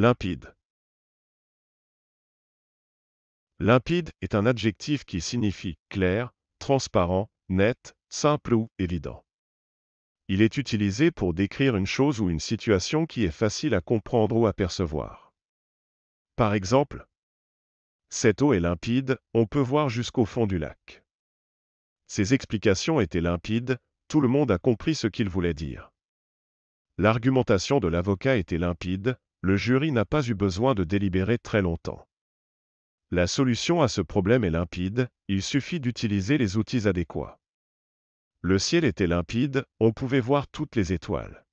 Limpide. Limpide est un adjectif qui signifie clair, transparent, net, simple ou évident. Il est utilisé pour décrire une chose ou une situation qui est facile à comprendre ou à percevoir. Par exemple, cette eau est limpide, on peut voir jusqu'au fond du lac. Ses explications étaient limpides, tout le monde a compris ce qu'il voulait dire. L'argumentation de l'avocat était limpide, le jury n'a pas eu besoin de délibérer très longtemps. La solution à ce problème est limpide, il suffit d'utiliser les outils adéquats. Le ciel était limpide, on pouvait voir toutes les étoiles.